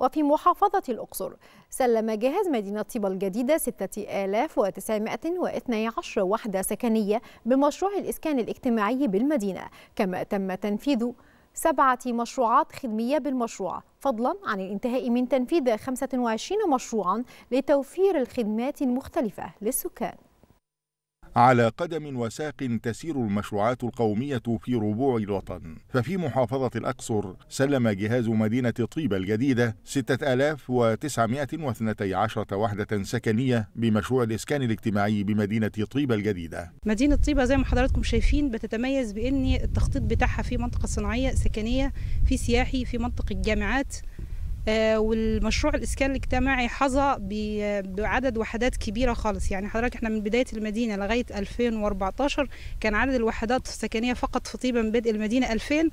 وفي محافظة الأقصر سلم جهاز مدينة طيبة الجديدة 6912 وحدة سكنية بمشروع الإسكان الاجتماعي بالمدينة كما تم تنفيذ سبعة مشروعات خدمية بالمشروع فضلا عن الانتهاء من تنفيذ 25 مشروعا لتوفير الخدمات المختلفة للسكان على قدم وساق تسير المشروعات القومية في ربوع الوطن ففي محافظة الأقصر سلم جهاز مدينة طيبة الجديدة 6912 وحدة سكنية بمشروع الإسكان الاجتماعي بمدينة طيبة الجديدة مدينة طيبة زي ما حضراتكم شايفين بتتميز بأن التخطيط بتاعها في منطقة صناعية سكنية في سياحي في منطقة جامعات آه، والمشروع الاسكان الاجتماعي حظى بعدد وحدات كبيره خالص يعني حضرتك احنا من بدايه المدينه لغايه 2014 كان عدد الوحدات السكنيه فقط في طيبه من بدء المدينه 2000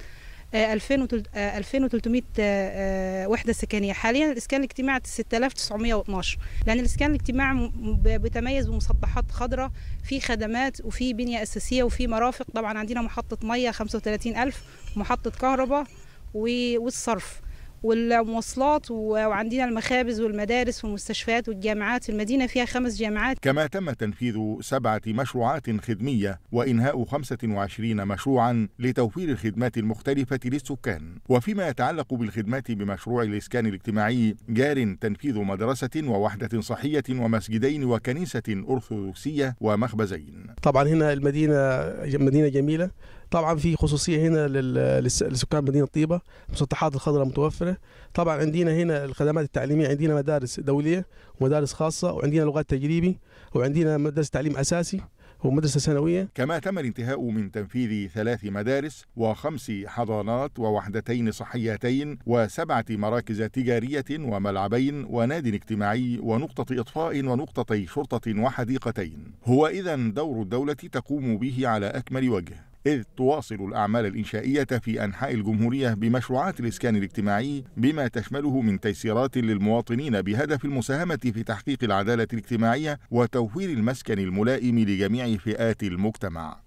2300 آه، آه، وحده سكنيه حاليا الاسكان الاجتماعي 6912 لان الاسكان الاجتماعي بيتميز بمسطحات خضراء في خدمات وفي بنيه اساسيه وفي مرافق طبعا عندنا محطه ميه 35000 محطه كهرباء والصرف والمواصلات وعندنا المخابز والمدارس والمستشفيات والجامعات المدينة فيها خمس جامعات كما تم تنفيذ سبعة مشروعات خدمية وإنهاء 25 مشروعا لتوفير الخدمات المختلفة للسكان وفيما يتعلق بالخدمات بمشروع الإسكان الاجتماعي جار تنفيذ مدرسة ووحدة صحية ومسجدين وكنيسة أرثوذكسية ومخبزين طبعا هنا المدينة مدينة جميلة طبعا في خصوصيه هنا لسكان مدينه طيبه المسطحات الخضراء متوفره طبعا عندنا هنا الخدمات التعليميه عندنا مدارس دوليه ومدارس خاصه وعندنا لغات تجريبي وعندنا مدرسه تعليم اساسي ومدرسة ثانوية كما تم الانتهاء من تنفيذ ثلاث مدارس وخمس حضانات ووحدتين صحيتين وسبعة مراكز تجارية وملعبين وناد اجتماعي ونقطة إطفاء ونقطتي شرطة وحديقتين هو إذا دور الدولة تقوم به على أكمل وجه إذ تواصل الأعمال الإنشائية في أنحاء الجمهورية بمشروعات الإسكان الاجتماعي بما تشمله من تيسيرات للمواطنين بهدف المساهمة في تحقيق العدالة الاجتماعية وتوفير المسكن الملائم لجميع فئات المجتمع